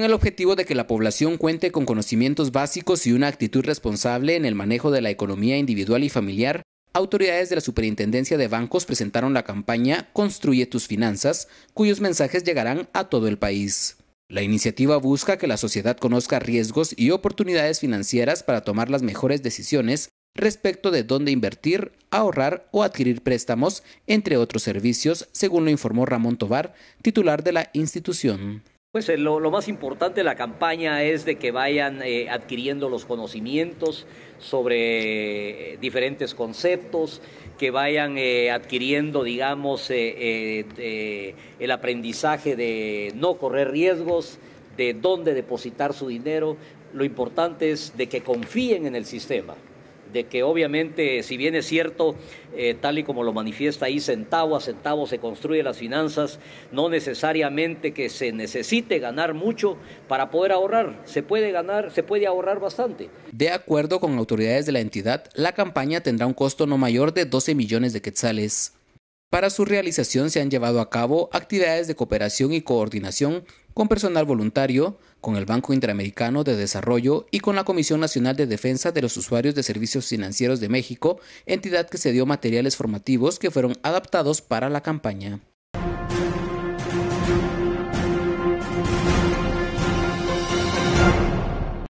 con el objetivo de que la población cuente con conocimientos básicos y una actitud responsable en el manejo de la economía individual y familiar, autoridades de la Superintendencia de Bancos presentaron la campaña Construye tus finanzas, cuyos mensajes llegarán a todo el país. La iniciativa busca que la sociedad conozca riesgos y oportunidades financieras para tomar las mejores decisiones respecto de dónde invertir, ahorrar o adquirir préstamos, entre otros servicios, según lo informó Ramón Tovar, titular de la institución. Pues eh, lo, más importante de la campaña es de que vayan eh, adquiriendo los conocimientos sobre eh, diferentes conceptos, que vayan adquiriendo, digamos, el aprendizaje de no correr riesgos, de dónde depositar su dinero. Lo importante es de que confíen en el sistema de que obviamente, si bien es cierto, eh, tal y como lo manifiesta ahí, centavo a centavo se construyen las finanzas, no necesariamente que se necesite ganar mucho para poder ahorrar, se puede ganar, se puede ahorrar bastante. De acuerdo con autoridades de la entidad, la campaña tendrá un costo no mayor de 12 millones de quetzales. Para su realización se han llevado a cabo actividades de cooperación y coordinación con personal voluntario, con el Banco Interamericano de Desarrollo y con la Comisión Nacional de Defensa de los Usuarios de Servicios Financieros de México, entidad que se dio materiales formativos que fueron adaptados para la campaña.